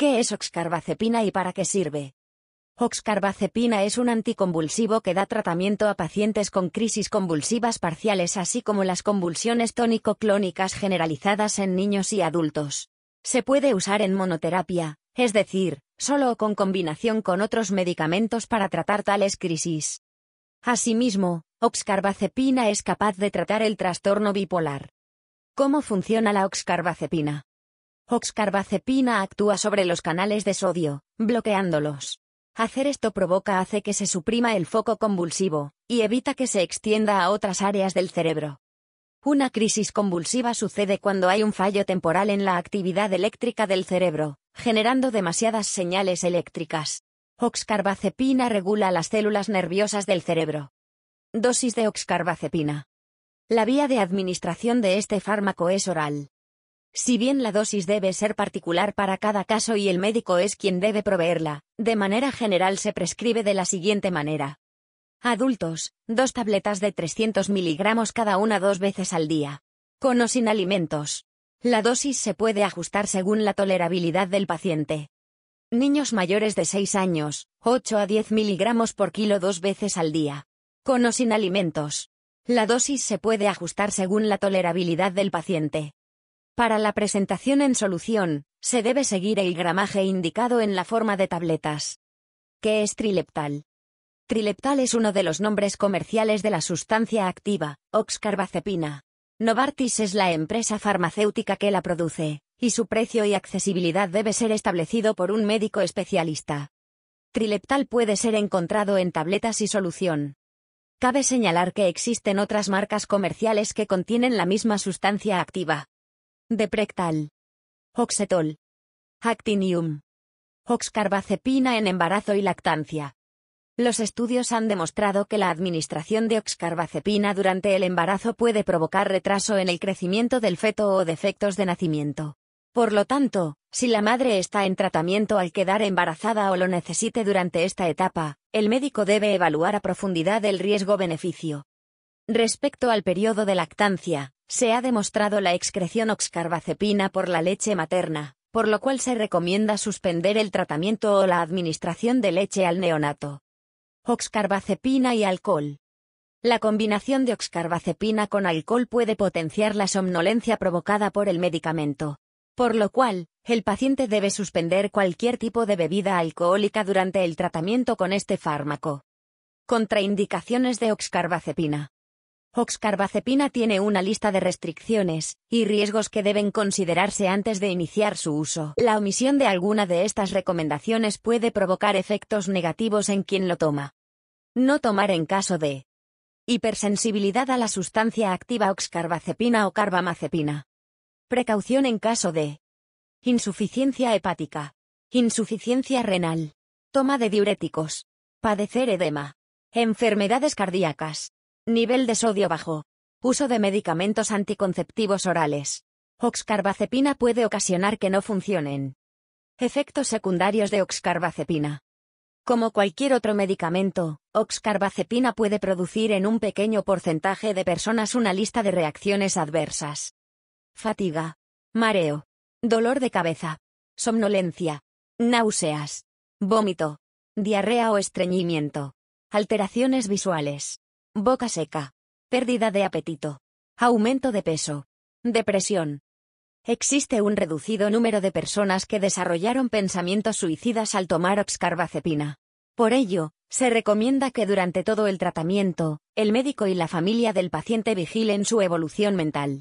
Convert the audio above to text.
¿Qué es oxcarbazepina y para qué sirve? Oxcarbazepina es un anticonvulsivo que da tratamiento a pacientes con crisis convulsivas parciales así como las convulsiones tónico-clónicas generalizadas en niños y adultos. Se puede usar en monoterapia, es decir, solo o con combinación con otros medicamentos para tratar tales crisis. Asimismo, oxcarbazepina es capaz de tratar el trastorno bipolar. ¿Cómo funciona la oxcarbazepina? Oxcarbazepina actúa sobre los canales de sodio, bloqueándolos. Hacer esto provoca hace que se suprima el foco convulsivo, y evita que se extienda a otras áreas del cerebro. Una crisis convulsiva sucede cuando hay un fallo temporal en la actividad eléctrica del cerebro, generando demasiadas señales eléctricas. Oxcarbazepina regula las células nerviosas del cerebro. Dosis de oxcarbazepina. La vía de administración de este fármaco es oral. Si bien la dosis debe ser particular para cada caso y el médico es quien debe proveerla, de manera general se prescribe de la siguiente manera. Adultos, dos tabletas de 300 miligramos cada una dos veces al día. Con o sin alimentos. La dosis se puede ajustar según la tolerabilidad del paciente. Niños mayores de 6 años, 8 a 10 miligramos por kilo dos veces al día. Con o sin alimentos. La dosis se puede ajustar según la tolerabilidad del paciente. Para la presentación en solución, se debe seguir el gramaje indicado en la forma de tabletas. ¿Qué es trileptal? Trileptal es uno de los nombres comerciales de la sustancia activa, oxcarbazepina. Novartis es la empresa farmacéutica que la produce, y su precio y accesibilidad debe ser establecido por un médico especialista. Trileptal puede ser encontrado en tabletas y solución. Cabe señalar que existen otras marcas comerciales que contienen la misma sustancia activa, Deprectal. Oxetol. Actinium. Oxcarbazepina en embarazo y lactancia. Los estudios han demostrado que la administración de oxcarbazepina durante el embarazo puede provocar retraso en el crecimiento del feto o defectos de nacimiento. Por lo tanto, si la madre está en tratamiento al quedar embarazada o lo necesite durante esta etapa, el médico debe evaluar a profundidad el riesgo-beneficio. Respecto al periodo de lactancia, se ha demostrado la excreción oxcarbazepina por la leche materna, por lo cual se recomienda suspender el tratamiento o la administración de leche al neonato. Oxcarbazepina y alcohol. La combinación de oxcarbazepina con alcohol puede potenciar la somnolencia provocada por el medicamento. Por lo cual, el paciente debe suspender cualquier tipo de bebida alcohólica durante el tratamiento con este fármaco. Contraindicaciones de oxcarbazepina. Oxcarbazepina tiene una lista de restricciones y riesgos que deben considerarse antes de iniciar su uso. La omisión de alguna de estas recomendaciones puede provocar efectos negativos en quien lo toma. No tomar en caso de hipersensibilidad a la sustancia activa Oxcarbacepina o carbamazepina. Precaución en caso de insuficiencia hepática, insuficiencia renal, toma de diuréticos, padecer edema, enfermedades cardíacas Nivel de sodio bajo. Uso de medicamentos anticonceptivos orales. Oxcarbazepina puede ocasionar que no funcionen. Efectos secundarios de oxcarbazepina. Como cualquier otro medicamento, oxcarbazepina puede producir en un pequeño porcentaje de personas una lista de reacciones adversas. Fatiga. Mareo. Dolor de cabeza. Somnolencia. Náuseas. Vómito. Diarrea o estreñimiento. Alteraciones visuales. Boca seca. Pérdida de apetito. Aumento de peso. Depresión. Existe un reducido número de personas que desarrollaron pensamientos suicidas al tomar oxcarbazepina. Por ello, se recomienda que durante todo el tratamiento, el médico y la familia del paciente vigilen su evolución mental.